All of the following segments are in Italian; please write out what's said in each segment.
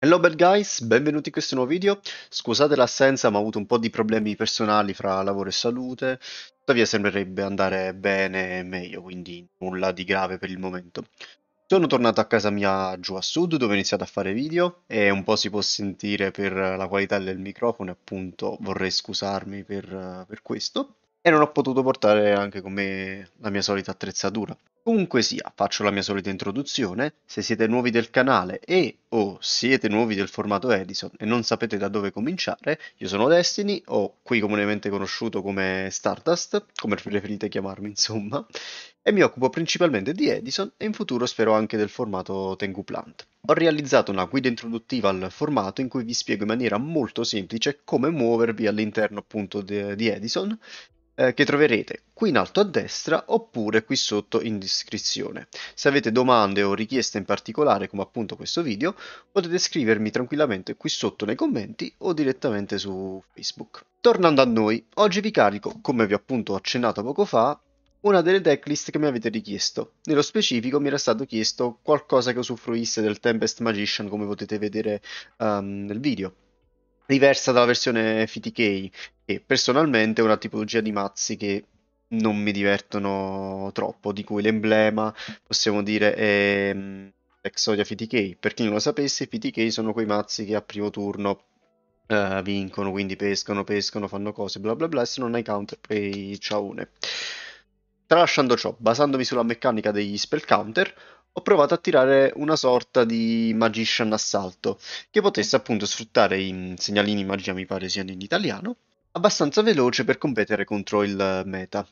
Hello bad guys, benvenuti in questo nuovo video. Scusate l'assenza, ma ho avuto un po' di problemi personali fra lavoro e salute. Tuttavia sembrerebbe andare bene e meglio, quindi nulla di grave per il momento. Sono tornato a casa mia giù a sud dove ho iniziato a fare video e un po' si può sentire per la qualità del microfono, e appunto vorrei scusarmi per, per questo. E non ho potuto portare anche con me la mia solita attrezzatura. Comunque sia, faccio la mia solita introduzione, se siete nuovi del canale e o siete nuovi del formato Edison e non sapete da dove cominciare, io sono Destiny, o qui comunemente conosciuto come Stardust, come preferite chiamarmi insomma, e mi occupo principalmente di Edison e in futuro spero anche del formato Tengu Plant. Ho realizzato una guida introduttiva al formato in cui vi spiego in maniera molto semplice come muovervi all'interno appunto di Edison eh, che troverete qui in alto a destra oppure qui sotto in descrizione. Se avete domande o richieste in particolare come appunto questo video potete scrivermi tranquillamente qui sotto nei commenti o direttamente su Facebook. Tornando a noi, oggi vi carico, come vi appunto ho accennato poco fa, una delle decklist che mi avete richiesto. Nello specifico mi era stato chiesto qualcosa che usufruisse del Tempest Magician come potete vedere um, nel video diversa dalla versione FTK e personalmente è una tipologia di mazzi che non mi divertono troppo, di cui l'emblema possiamo dire è mm, Exodia FTK. Per chi non lo sapesse, i FTK sono quei mazzi che a primo turno uh, vincono, quindi pescano, pescano, fanno cose, bla bla bla, e se non hai counter, counterplay ciao une. Tralasciando ciò, basandomi sulla meccanica degli spell counter, ho provato a tirare una sorta di magician assalto che potesse appunto sfruttare i segnalini magia, mi pare siano in italiano, abbastanza veloce per competere contro il meta.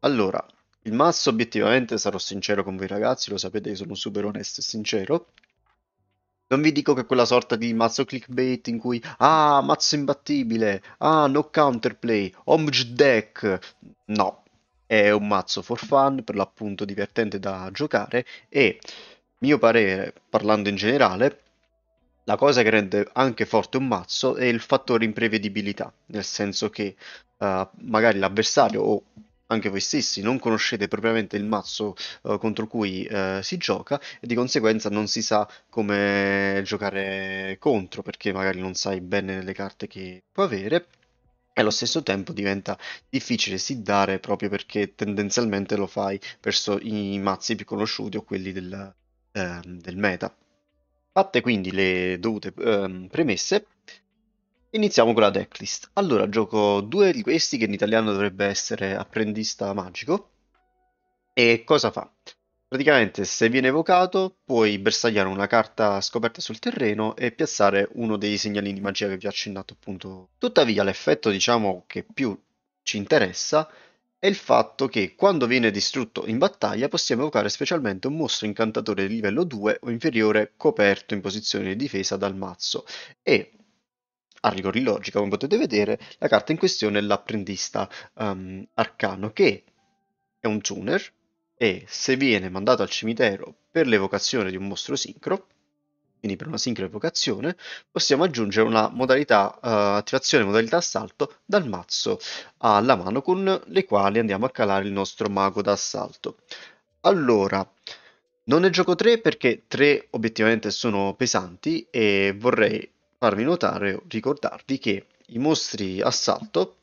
Allora, il masso obiettivamente, sarò sincero con voi ragazzi, lo sapete che sono super onesto e sincero, non vi dico che quella sorta di mazzo clickbait in cui ah, mazzo imbattibile, ah, no counterplay, omg deck. No, è un mazzo for fun, per l'appunto divertente da giocare e, mio parere, parlando in generale, la cosa che rende anche forte un mazzo è il fattore imprevedibilità, nel senso che uh, magari l'avversario o anche voi stessi non conoscete propriamente il mazzo uh, contro cui uh, si gioca e di conseguenza non si sa come giocare contro perché magari non sai bene le carte che può avere e allo stesso tempo diventa difficile siddare proprio perché tendenzialmente lo fai verso i mazzi più conosciuti o quelli del, eh, del meta. Fatte quindi le dovute eh, premesse, iniziamo con la decklist. Allora, gioco due di questi che in italiano dovrebbe essere Apprendista Magico. E cosa fa? Praticamente, se viene evocato, puoi bersagliare una carta scoperta sul terreno e piazzare uno dei segnalini di magia che vi ho accennato appunto. Tuttavia, l'effetto, diciamo, che più ci interessa è il fatto che quando viene distrutto in battaglia possiamo evocare specialmente un mostro incantatore di livello 2 o inferiore coperto in posizione di difesa dal mazzo e a di logica come potete vedere la carta in questione è l'apprendista um, arcano che è un tuner e se viene mandato al cimitero per l'evocazione di un mostro sincro, quindi per una sincro evocazione, possiamo aggiungere una modalità uh, attivazione modalità assalto dal mazzo alla mano con le quali andiamo a calare il nostro mago d'assalto. Allora, non ne gioco 3 perché 3 obiettivamente sono pesanti e vorrei farvi notare o ricordarvi che i mostri assalto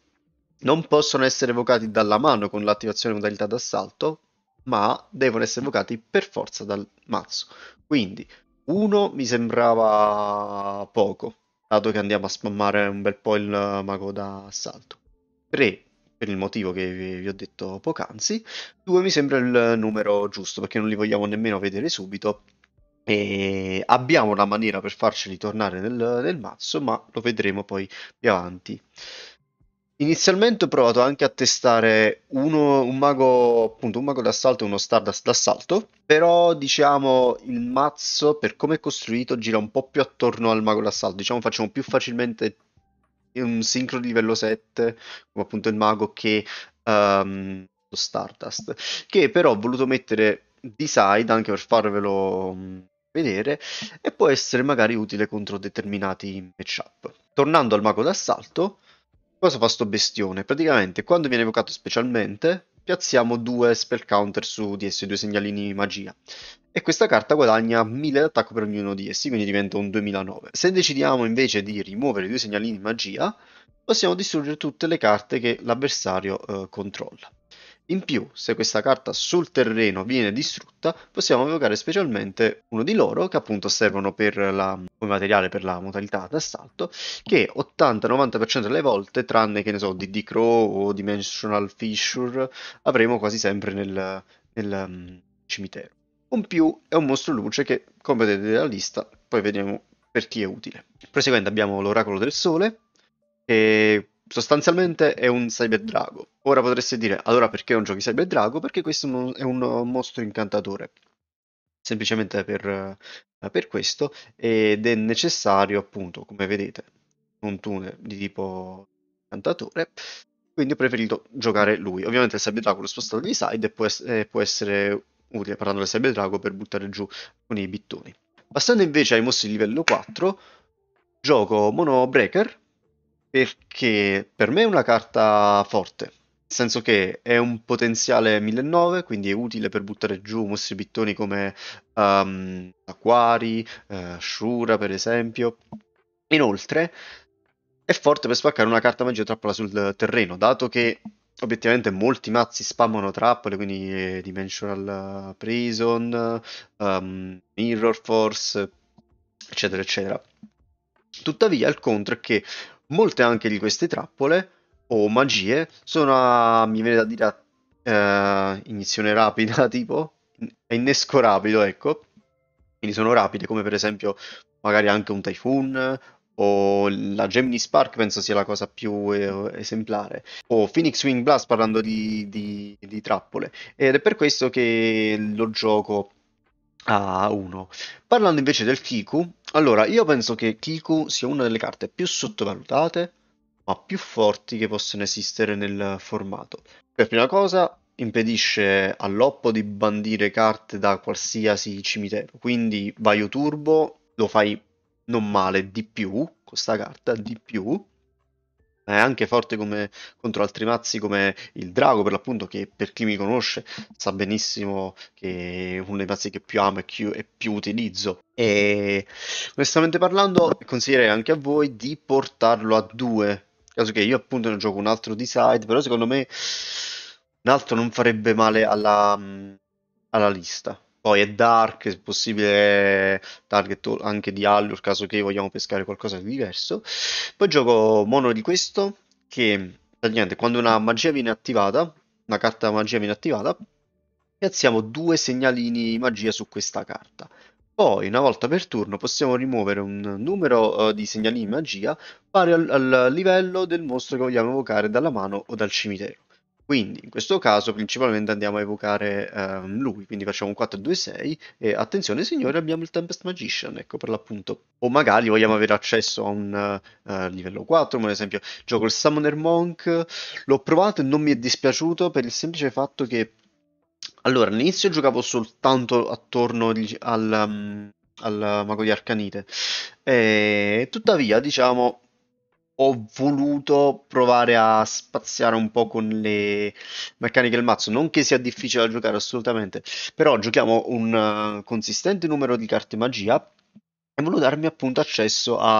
non possono essere evocati dalla mano con l'attivazione modalità d'assalto, ma devono essere evocati per forza dal mazzo. Quindi uno mi sembrava poco, dato che andiamo a spammare un bel po' il mago da assalto. 3 per il motivo che vi ho detto poc'anzi, 2 mi sembra il numero giusto perché non li vogliamo nemmeno vedere subito e abbiamo una maniera per farceli tornare nel, nel mazzo, ma lo vedremo poi più avanti. Inizialmente ho provato anche a testare uno, un mago, appunto, un mago d'assalto e uno Stardust d'assalto, però diciamo il mazzo per come è costruito gira un po' più attorno al mago d'assalto, diciamo facciamo più facilmente un sincro di livello 7, come appunto il mago che um, lo Stardust, che però ho voluto mettere di side anche per farvelo mm, vedere e può essere magari utile contro determinati matchup. Tornando al mago d'assalto, Cosa fa sto bestione? Praticamente quando viene evocato specialmente piazziamo due spell counter su di essi, due segnalini magia. E questa carta guadagna 1000 d'attacco per ognuno di essi, quindi diventa un 2009. Se decidiamo invece di rimuovere i due segnalini magia, possiamo distruggere tutte le carte che l'avversario eh, controlla. In più, se questa carta sul terreno viene distrutta, possiamo evocare specialmente uno di loro, che appunto servono la, come materiale per la modalità d'assalto, che 80-90% delle volte, tranne che ne so, di D-Crow o Dimensional Fissure, avremo quasi sempre nel, nel um, cimitero. Un più è un mostro luce che, come vedete dalla lista, poi vedremo per chi è utile. Proseguendo abbiamo l'Oracolo del Sole, che sostanzialmente è un Cyber Drago. Ora potreste dire, allora perché non giochi Cyber Drago? Perché questo è un mostro incantatore. Semplicemente per, eh, per questo ed è necessario appunto, come vedete, un tunnel di tipo incantatore. Quindi ho preferito giocare lui. Ovviamente il Cyber Drago l'ho spostato di side e può, es- può essere utile, parlando del Cyber Drago, per buttare giù con i bittoni. Passando invece ai mostri di livello 4, gioco Mono Breaker, perché per me è una carta forte, nel senso che è un potenziale 1009, quindi è utile per buttare giù mostri bittoni come um, ehm, Aquari, uh, eh, Shura per esempio. Inoltre è forte per spaccare una carta magia trappola sul terreno, dato che obiettivamente molti mazzi spammano trappole, quindi eh, Dimensional Prison, um, Mirror Force, eccetera eccetera. Tuttavia il contro è che Molte anche di queste trappole o magie sono, a, mi viene da dire, a, eh, iniezione rapida, tipo, innesco rapido, ecco. Quindi sono rapide, come per esempio magari anche un Typhoon o la Gemini Spark penso sia la cosa più eh, esemplare o Phoenix Wing Blast parlando di, di, di trappole ed è per questo che lo gioco Ah, uno. Parlando invece del Kiku, allora io penso che Kiku sia una delle carte più sottovalutate, ma più forti che possono esistere nel formato. Per prima cosa, impedisce all'Oppo di bandire carte da qualsiasi cimitero, quindi Vaio Turbo lo fai non male di più, con sta carta di più, è eh, anche forte come, contro altri mazzi come il drago per l'appunto che per chi mi conosce sa benissimo che è uno dei mazzi che più amo e, più, e più utilizzo e onestamente parlando consiglierei anche a voi di portarlo a due caso che io appunto ne gioco un altro di side però secondo me un altro non farebbe male alla, alla lista poi è dark, è possibile target anche di Allure, caso che vogliamo pescare qualcosa di diverso. Poi gioco mono di questo, che eh, niente, quando una magia viene attivata, una carta magia viene attivata, piazziamo due segnalini magia su questa carta. Poi, una volta per turno, possiamo rimuovere un numero uh, di segnalini magia pari al, al livello del mostro che vogliamo evocare dalla mano o dal cimitero. Quindi in questo caso principalmente andiamo a evocare um, lui, quindi facciamo un 4-2-6 e attenzione signore abbiamo il Tempest Magician, ecco per l'appunto. O magari vogliamo avere accesso a un uh, livello 4, ma ad esempio gioco il Summoner Monk, l'ho provato e non mi è dispiaciuto per il semplice fatto che... Allora, all'inizio giocavo soltanto attorno al, um, al Mago di Arcanite, e tuttavia diciamo ho voluto provare a spaziare un po' con le meccaniche del mazzo. Non che sia difficile da giocare, assolutamente. Però giochiamo un uh, consistente numero di carte magia. E voglio darmi appunto accesso a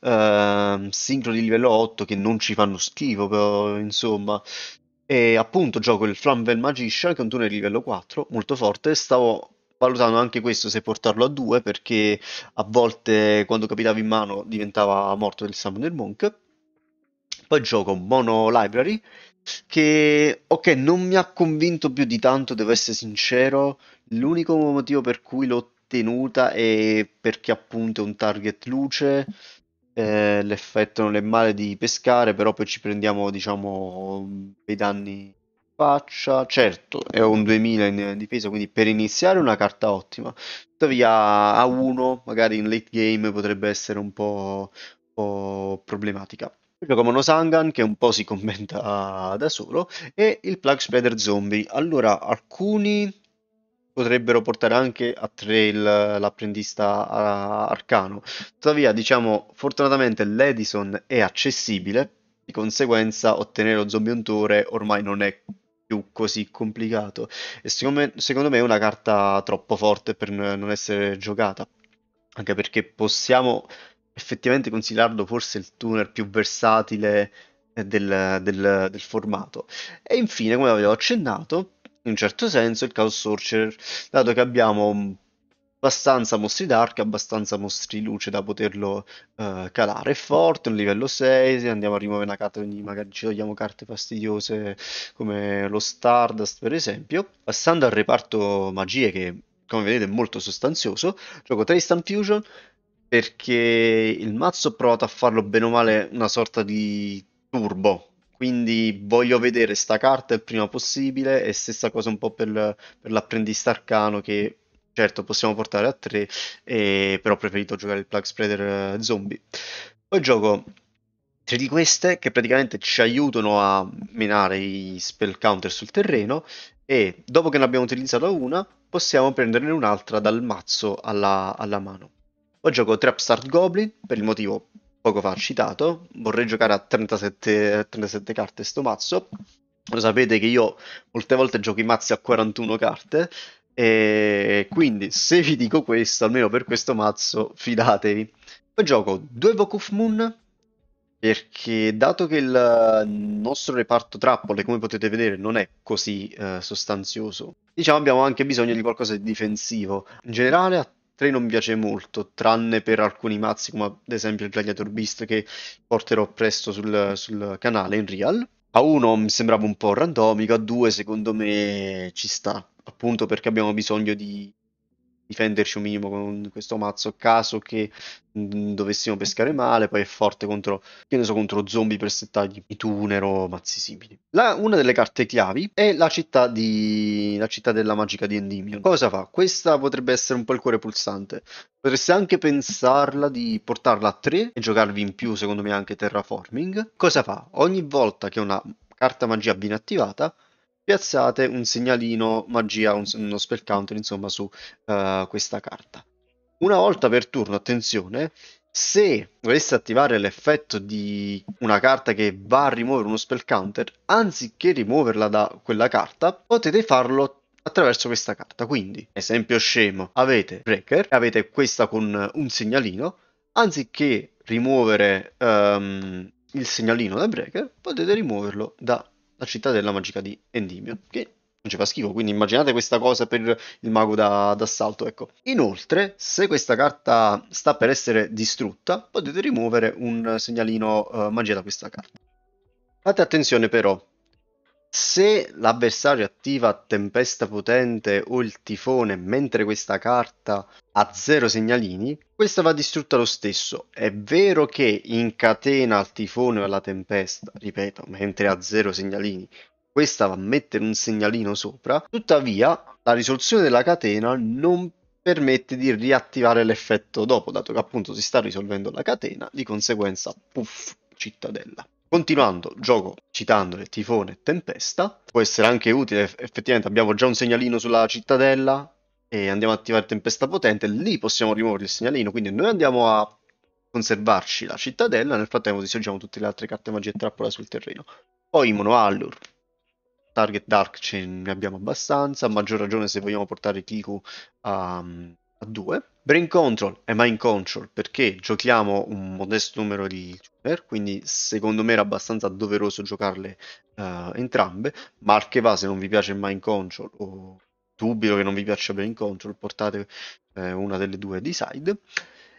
uh, ehm, sincro di livello 8 che non ci fanno schifo, però, insomma. E appunto gioco il Flamvel Magician, che è un turno di livello 4, molto forte. Stavo valutando anche questo se portarlo a due perché a volte quando capitava in mano diventava morto del Summoner Monk. Poi gioco Mono Library che ok non mi ha convinto più di tanto, devo essere sincero, l'unico motivo per cui l'ho tenuta è perché appunto è un target luce. Eh, l'effetto non è male di pescare, però poi ci prendiamo diciamo dei danni faccia, certo, è un 2000 in difesa, quindi per iniziare una carta ottima. Tuttavia a 1, magari in late game, potrebbe essere un po', un po problematica. Gioco Mono Sangan che un po' si commenta da solo e il Plug Spreader Zombie. Allora, alcuni potrebbero portare anche a 3 l'apprendista arcano. Tuttavia, diciamo, fortunatamente l'Edison è accessibile, di conseguenza ottenere lo zombie untore ormai non è più così complicato. E siccome, secondo me è una carta troppo forte per non essere giocata. Anche perché possiamo effettivamente considerarlo forse il tuner più versatile eh, del, del, del formato. E infine, come avevo accennato, in un certo senso il Chaos Sorcerer, dato che abbiamo abbastanza mostri dark, abbastanza mostri luce da poterlo uh, calare. forte, un livello 6, se andiamo a rimuovere una carta, quindi magari ci togliamo carte fastidiose come lo Stardust per esempio. Passando al reparto magie che come vedete è molto sostanzioso, gioco Tristan Fusion perché il mazzo ho provato a farlo bene o male una sorta di turbo, quindi voglio vedere sta carta il prima possibile e stessa cosa un po' per, per l'apprendista arcano che Certo, possiamo portare a 3, eh, però ho preferito giocare il Plug Spreader eh, Zombie. Poi gioco tre di queste che praticamente ci aiutano a minare i spell counter sul terreno e dopo che ne abbiamo utilizzata una possiamo prenderne un'altra dal mazzo alla, alla mano. Poi gioco Trapstart Goblin per il motivo poco fa citato, vorrei giocare a 37, 37 carte sto mazzo, lo sapete che io molte volte gioco i mazzi a 41 carte e quindi se vi dico questo, almeno per questo mazzo, fidatevi. Poi gioco due Book of Moon, perché dato che il nostro reparto trappole, come potete vedere, non è così eh, sostanzioso, diciamo abbiamo anche bisogno di qualcosa di difensivo. In generale a 3 non mi piace molto, tranne per alcuni mazzi come ad esempio il Gladiator Beast che porterò presto sul, sul canale in real. A 1 mi sembrava un po' randomico, a 2 secondo me ci sta appunto perché abbiamo bisogno di difenderci un minimo con questo mazzo caso che mm, dovessimo pescare male poi è forte contro che ne so contro zombie per settagli i tuner o mazzi simili la, una delle carte chiavi è la città di la città della magica di Endymion cosa fa? questa potrebbe essere un po' il cuore pulsante Potreste anche pensarla di portarla a 3 e giocarvi in più, secondo me, anche terraforming. Cosa fa? Ogni volta che una carta magia viene attivata, piazzate un segnalino magia, un, uno spell counter, insomma, su uh, questa carta. Una volta per turno, attenzione, se dovesse attivare l'effetto di una carta che va a rimuovere uno spell counter, anziché rimuoverla da quella carta, potete farlo attraverso questa carta. Quindi, esempio scemo, avete Breaker, avete questa con un segnalino, anziché rimuovere um, il segnalino da Breaker, potete rimuoverlo da la cittadella magica di Endymion, che non ci fa schifo, quindi immaginate questa cosa per il mago da, d'assalto, ecco. Inoltre, se questa carta sta per essere distrutta, potete rimuovere un segnalino uh, magia da questa carta. Fate attenzione però, se l'avversario attiva Tempesta Potente o il Tifone mentre questa carta ha zero segnalini, questa va distrutta lo stesso. È vero che incatena il Tifone o la Tempesta, ripeto, mentre ha zero segnalini, questa va a mettere un segnalino sopra, tuttavia la risoluzione della catena non permette di riattivare l'effetto dopo, dato che appunto si sta risolvendo la catena, di conseguenza, puff, cittadella. Continuando, gioco citandole Tifone e Tempesta, può essere anche utile, effettivamente abbiamo già un segnalino sulla cittadella e andiamo a attivare Tempesta Potente, lì possiamo rimuovere il segnalino, quindi noi andiamo a conservarci la cittadella, nel frattempo distruggiamo tutte le altre carte magie e trappola sul terreno. Poi Mono Allur, Target Dark ce ne abbiamo abbastanza, a maggior ragione se vogliamo portare Kiku a, a 2. Brain Control e Mind Control perché giochiamo un modesto numero di shooter, quindi secondo me era abbastanza doveroso giocarle uh, entrambe, mal che va se non vi piace Mind Control o dubito che non vi piaccia Brain Control, portate eh, una delle due di side.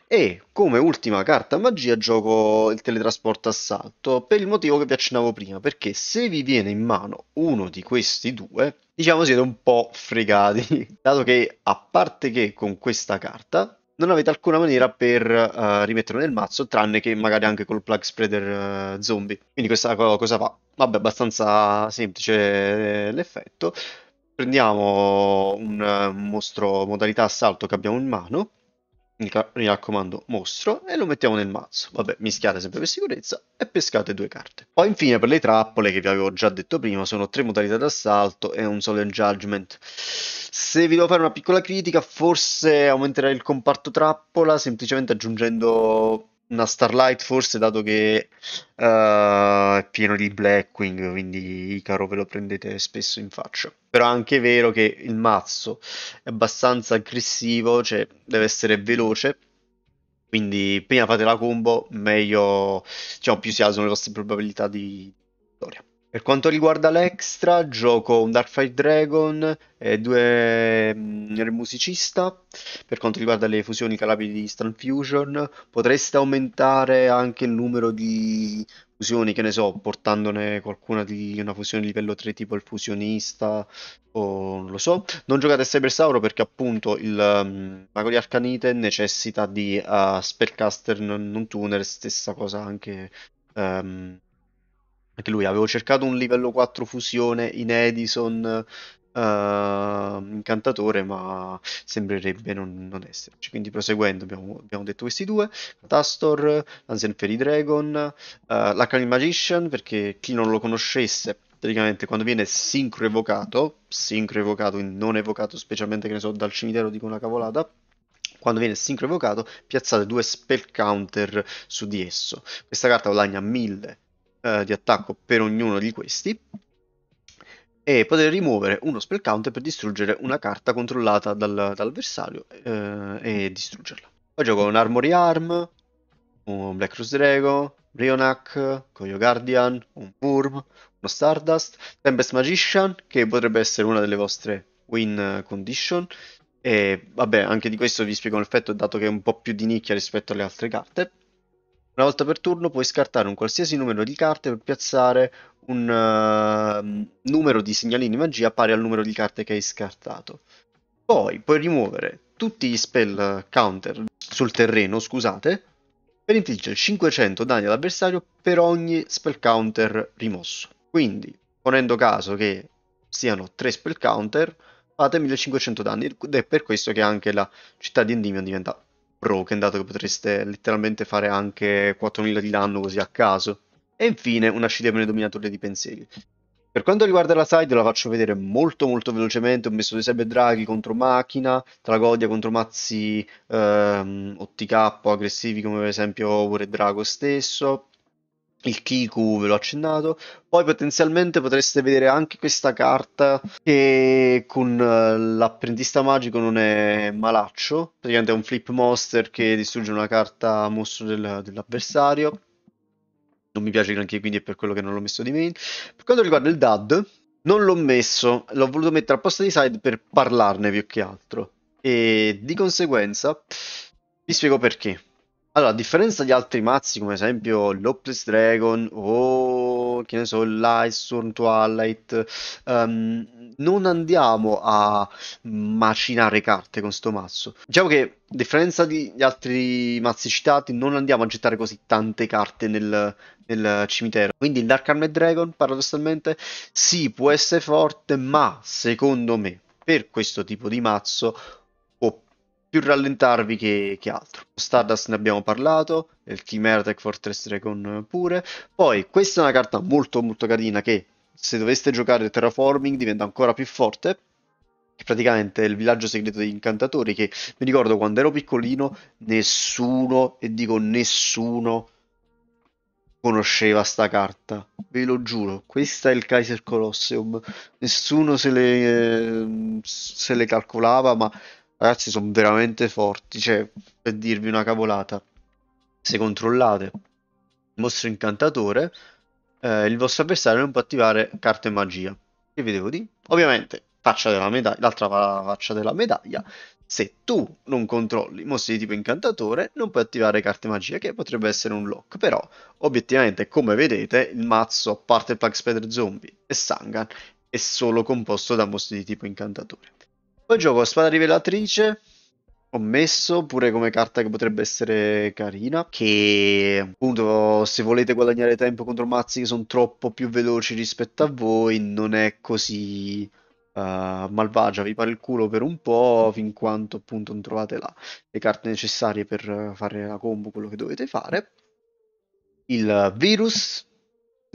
E come ultima carta magia gioco il teletrasporto assalto per il motivo che vi accennavo prima, perché se vi viene in mano uno di questi due, diciamo siete un po' fregati, dato che a parte che con questa carta non avete alcuna maniera per uh, rimetterlo nel mazzo, tranne che magari anche col plug spreader uh, zombie. Quindi questa cosa fa? Vabbè, abbastanza semplice eh, l'effetto. Prendiamo un uh, mostro modalità assalto che abbiamo in mano mi, raccomando mostro e lo mettiamo nel mazzo. Vabbè, mischiate sempre per sicurezza e pescate due carte. Poi infine per le trappole che vi avevo già detto prima sono tre modalità d'assalto e un solo judgment. Se vi devo fare una piccola critica, forse aumenterei il comparto trappola semplicemente aggiungendo una Starlight forse dato che uh, è pieno di Blackwing quindi Icaro ve lo prendete spesso in faccia però è anche vero che il mazzo è abbastanza aggressivo cioè deve essere veloce quindi prima fate la combo meglio diciamo più si alzano le vostre probabilità di vittoria per quanto riguarda l'extra, gioco un Darkfire Dragon e due mm, musicista. Per quanto riguarda le fusioni calabili di Instant Fusion, potreste aumentare anche il numero di fusioni, che ne so, portandone qualcuna di una fusione di livello 3 tipo il fusionista o non lo so. Non giocate a Cyber Sauro perché appunto il um, Mago di Arcanite necessita di uh, Spellcaster non, non tuner, stessa cosa anche... Um, anche lui avevo cercato un livello 4 fusione in Edison uh, incantatore, ma sembrerebbe non, non esserci. Quindi proseguendo abbiamo, abbiamo detto questi due, Catastor, Ancient Fairy Dragon, uh, eh, Lacrimal Magician, perché chi non lo conoscesse praticamente quando viene sincro evocato, sincro evocato, non evocato specialmente che ne so dal cimitero dico una cavolata, quando viene sincro evocato piazzate due spell counter su di esso. Questa carta guadagna 1000 eh, di attacco per ognuno di questi e poter rimuovere uno spell counter per distruggere una carta controllata dal, dal eh, e distruggerla. Poi gioco un Armory Arm, un Black Cross Drago, Rionak, Koyo Guardian, un Worm, uno Stardust, Tempest Magician che potrebbe essere una delle vostre win condition e vabbè anche di questo vi spiego l'effetto dato che è un po' più di nicchia rispetto alle altre carte una volta per turno puoi scartare un qualsiasi numero di carte per piazzare un uh, numero di segnalini magia pari al numero di carte che hai scartato. Poi puoi rimuovere tutti gli spell counter sul terreno, scusate, per infliggere 500 danni all'avversario per ogni spell counter rimosso. Quindi, ponendo caso che siano 3 spell counter, fate 1500 danni ed è per questo che anche la città di Endymion diventa broken, dato che potreste letteralmente fare anche 4000 di danno così a caso. E infine una Scidemone Dominatore di Pensieri. Per quanto riguarda la side, la faccio vedere molto molto velocemente. Ho messo dei Sebe Draghi contro Macchina, Tragodia contro mazzi ehm, 8 aggressivi come per esempio Ore Drago stesso, il Kiku ve l'ho accennato, poi potenzialmente potreste vedere anche questa carta che con eh, l'apprendista magico non è malaccio, praticamente è un flip monster che distrugge una carta mostro del, dell'avversario, non mi piace granché quindi è per quello che non l'ho messo di main. Per quanto riguarda il dad, non l'ho messo, l'ho voluto mettere apposta di side per parlarne più che altro e di conseguenza vi spiego perché. Allora, a differenza di altri mazzi, come ad esempio l'Oplis Dragon o che ne so, l'Iceborne Twilight, ehm, non andiamo a macinare carte con sto mazzo. Diciamo che, a differenza di altri mazzi citati, non andiamo a gettare così tante carte nel, nel cimitero. Quindi il Dark Armored Dragon, paradossalmente, sì, può essere forte, ma secondo me, per questo tipo di mazzo più rallentarvi che, che altro. Stardust ne abbiamo parlato, il Team Airtech Fortress Recon eh, pure. Poi questa è una carta molto molto carina che se doveste giocare Terraforming diventa ancora più forte che praticamente è il villaggio segreto degli incantatori che mi ricordo quando ero piccolino nessuno e dico nessuno conosceva sta carta ve lo giuro questa è il Kaiser Colosseum nessuno se le, eh, se le calcolava ma ragazzi sono veramente forti, cioè per dirvi una cavolata, se controllate il vostro incantatore, eh, il vostro avversario non può attivare carte magia. Che vi devo dire? Ovviamente faccia della medaglia, l'altra faccia della medaglia, se tu non controlli mostri di tipo incantatore, non puoi attivare carte magia, che potrebbe essere un lock. Però, obiettivamente, come vedete, il mazzo, a parte Plague Spider Zombie e Sangan, è solo composto da mostri di tipo incantatore. Poi gioco a spada rivelatrice. Ho messo pure come carta che potrebbe essere carina. Che appunto, se volete guadagnare tempo contro mazzi che sono troppo più veloci rispetto a voi, non è così. Uh, malvagia vi pare il culo per un po' fin quanto appunto non trovate là le carte necessarie per fare la combo quello che dovete fare il virus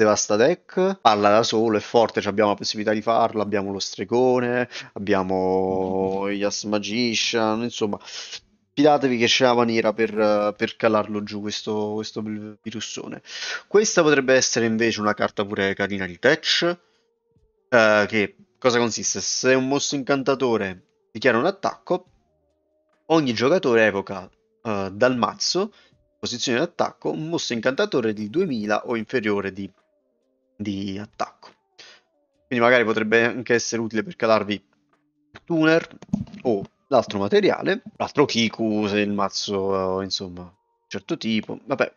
devasta deck, parla da solo, è forte, abbiamo la possibilità di farlo, abbiamo lo stregone, abbiamo mm-hmm. Yas Magician, insomma, fidatevi che c'è la maniera per, per calarlo giù questo, questo virussone. Questa potrebbe essere invece una carta pure carina di Tetch, eh, che cosa consiste? Se un mosso incantatore dichiara un attacco, ogni giocatore evoca eh, dal mazzo posizione d'attacco un mosso incantatore di 2000 o inferiore di di attacco. Quindi magari potrebbe anche essere utile per calarvi il tuner o l'altro materiale, l'altro Kiku se il mazzo insomma un certo tipo, vabbè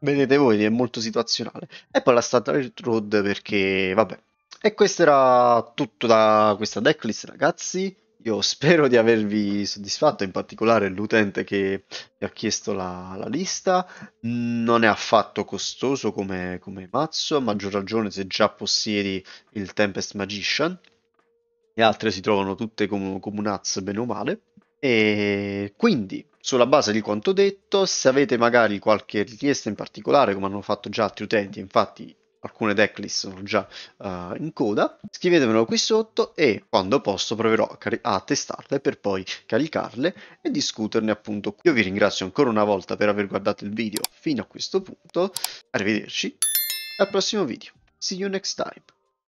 vedete voi è molto situazionale e poi la Starlight Road perché vabbè e questo era tutto da questa decklist ragazzi io spero di avervi soddisfatto, in particolare l'utente che mi ha chiesto la, la lista. Non è affatto costoso come, come mazzo, a maggior ragione se già possiedi il Tempest Magician. Le altre si trovano tutte come, come un Haz, bene o male. E quindi, sulla base di quanto detto, se avete magari qualche richiesta in particolare, come hanno fatto già altri utenti, infatti alcune decklist sono già uh, in coda, scrivetemelo qui sotto e quando posso proverò a, a, testarle per poi caricarle e discuterne appunto. Io vi ringrazio ancora una volta per aver guardato il video fino a questo punto, arrivederci al prossimo video, see you next time.